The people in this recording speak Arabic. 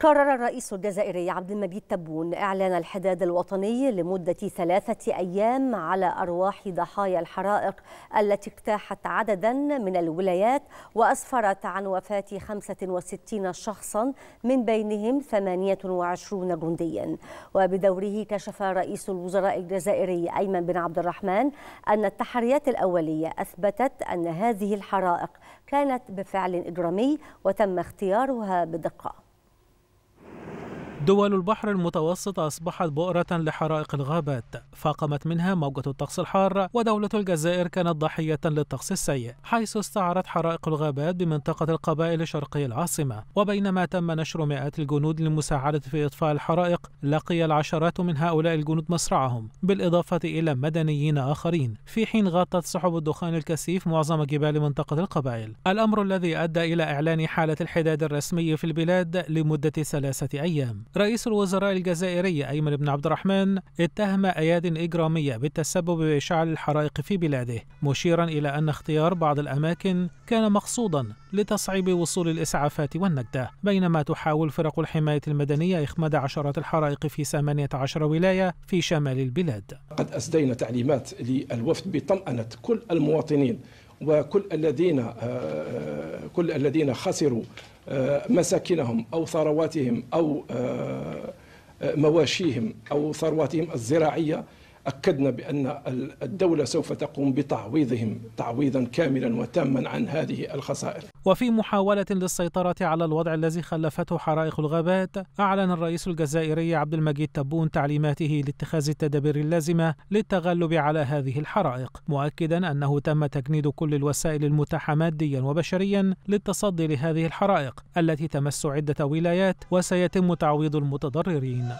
قرر الرئيس الجزائري عبد المجيد تبون إعلان الحداد الوطني لمدة ثلاثة أيام على أرواح ضحايا الحرائق التي اجتاحت عددا من الولايات وأسفرت عن وفاة 65 شخصا من بينهم 28 جنديا وبدوره كشف رئيس الوزراء الجزائري أيمن بن عبد الرحمن أن التحريات الأولية أثبتت أن هذه الحرائق كانت بفعل إجرامي وتم اختيارها بدقة دول البحر المتوسط أصبحت بؤرة لحرائق الغابات فاقمت منها موجة الطقس الحار ودولة الجزائر كانت ضحية للطقس السيء حيث استعرت حرائق الغابات بمنطقة القبائل شرقي العاصمة وبينما تم نشر مئات الجنود للمساعدة في إطفاء الحرائق لقي العشرات من هؤلاء الجنود مصرعهم بالإضافة إلى مدنيين آخرين في حين غطت سحب الدخان الكثيف معظم جبال منطقة القبائل الأمر الذي أدى إلى إعلان حالة الحداد الرسمي في البلاد لمدة ثلاثة أيام رئيس الوزراء الجزائري أيمن بن عبد الرحمن اتهم أياد إجرامية بالتسبب بإشعال الحرائق في بلاده مشيرا إلى أن اختيار بعض الأماكن كان مقصودا لتصعيب وصول الإسعافات والنجدة بينما تحاول فرق الحماية المدنية إخماد عشرات الحرائق في 18 ولاية في شمال البلاد قد أسدينا تعليمات للوفد بطمأنة كل المواطنين وكل الذين آه، كل الذين خسروا آه، مساكنهم او ثرواتهم او آه، مواشيهم او ثرواتهم الزراعيه أكدنا بأن الدولة سوف تقوم بتعويضهم تعويضا كاملا وتاما عن هذه الخسائر وفي محاولة للسيطرة على الوضع الذي خلفته حرائق الغابات أعلن الرئيس الجزائري عبد المجيد تبون تعليماته لاتخاذ التدابير اللازمة للتغلب على هذه الحرائق مؤكدا أنه تم تجنيد كل الوسائل المتاحة ماديا وبشريا للتصدي لهذه الحرائق التي تمس عدة ولايات وسيتم تعويض المتضررين